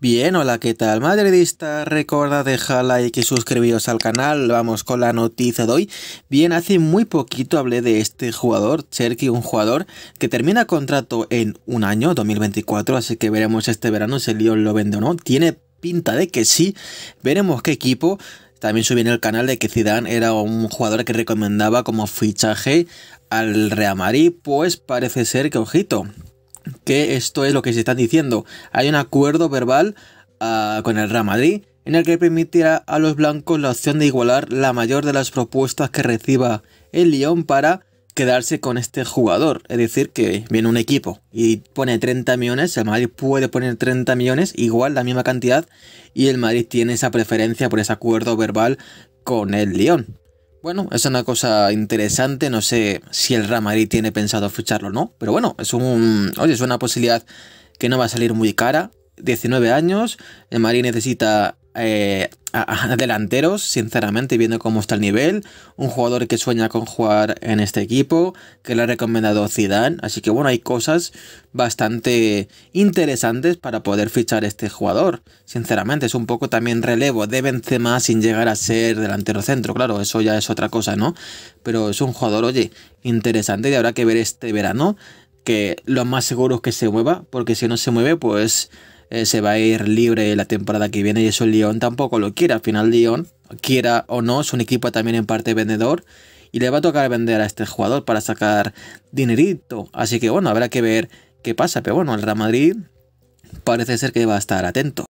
Bien, hola, ¿qué tal? Madridista, recuerda dejar like y suscribiros al canal, vamos con la noticia de hoy. Bien, hace muy poquito hablé de este jugador, Cherky, un jugador que termina contrato en un año, 2024, así que veremos este verano si el Lyon lo vende o no. Tiene pinta de que sí, veremos qué equipo. También subí en el canal de que Zidane era un jugador que recomendaba como fichaje al Real pues parece ser que, ojito, que esto es lo que se está diciendo. Hay un acuerdo verbal ah, con el Real Madrid en el que permitirá a los blancos la opción de igualar la mayor de las propuestas que reciba el Lyon para quedarse con este jugador. Es decir, que viene un equipo y pone 30 millones, el Madrid puede poner 30 millones, igual la misma cantidad, y el Madrid tiene esa preferencia por ese acuerdo verbal con el León. Bueno, es una cosa interesante, no sé si el ramari tiene pensado ficharlo o no, pero bueno, es, un, oye, es una posibilidad que no va a salir muy cara. 19 años, el Madrid necesita eh, delanteros, sinceramente, viendo cómo está el nivel. Un jugador que sueña con jugar en este equipo, que le ha recomendado Zidane. Así que bueno, hay cosas bastante interesantes para poder fichar este jugador. Sinceramente, es un poco también relevo de Benzema sin llegar a ser delantero centro. Claro, eso ya es otra cosa, ¿no? Pero es un jugador, oye, interesante y habrá que ver este verano que lo más seguro es que se mueva, porque si no se mueve, pues eh, se va a ir libre la temporada que viene y eso el León tampoco lo quiere. Al final Lyon, quiera o no, es un equipo también en parte vendedor y le va a tocar vender a este jugador para sacar dinerito. Así que bueno, habrá que ver qué pasa, pero bueno, el Real Madrid parece ser que va a estar atento.